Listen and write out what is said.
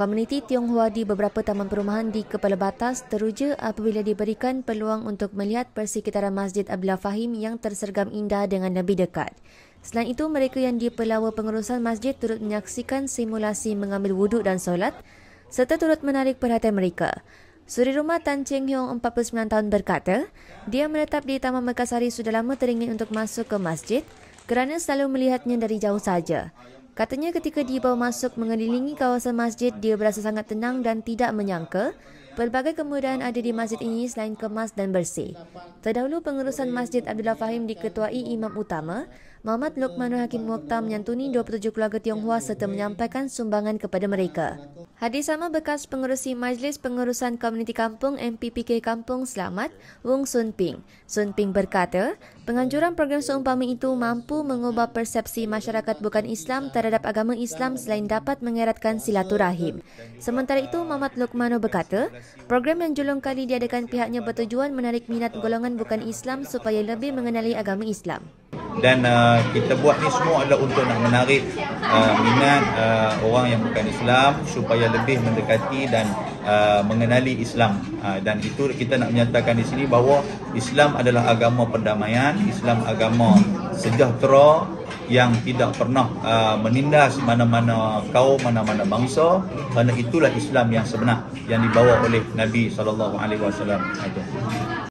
Komuniti Tionghoa di beberapa taman perumahan di Kepala Batas teruja apabila diberikan peluang untuk melihat persekitaran Masjid Abdullah Fahim yang tersergam indah dengan lebih dekat. Selain itu, mereka yang di Pelawa Pengurusan Masjid turut menyaksikan simulasi mengambil wuduk dan solat serta turut menarik perhatian mereka. Suri rumah Tan Cheng Hiong, 49 tahun berkata, dia menetap di Taman Mekasari sudah lama teringin untuk masuk ke masjid kerana selalu melihatnya dari jauh saja. Katanya ketika dia bawa masuk mengelilingi kawasan masjid, dia berasa sangat tenang dan tidak menyangka pelbagai kemudahan ada di masjid ini selain kemas dan bersih. Terdahulu pengurusan Masjid Abdullah Fahim diketuai Imam Utama, Muhammad Luqmanul Hakim Mokta menyantuni 27 keluarga Tionghoa serta menyampaikan sumbangan kepada mereka. Hadir sama bekas pengurusi Majlis Pengurusan Komuniti Kampung MPPK Kampung Selamat, Wong Sun Ping. Sun Ping berkata, Penganjuran program seumpama itu mampu mengubah persepsi masyarakat bukan Islam terhadap agama Islam selain dapat mengeratkan silaturahim. Sementara itu, Muhammad Lukmano berkata, program yang julung kali diadakan pihaknya bertujuan menarik minat golongan bukan Islam supaya lebih mengenali agama Islam dan uh, kita buat ni semua adalah untuk nak menarik uh, minat uh, orang yang bukan Islam supaya lebih mendekati dan uh, mengenali Islam uh, dan itu kita nak menyatakan di sini bahawa Islam adalah agama perdamaian Islam agama sejahtera yang tidak pernah uh, menindas mana-mana kaum mana-mana bangsa kerana itulah Islam yang sebenar yang dibawa oleh Nabi sallallahu alaihi wasallam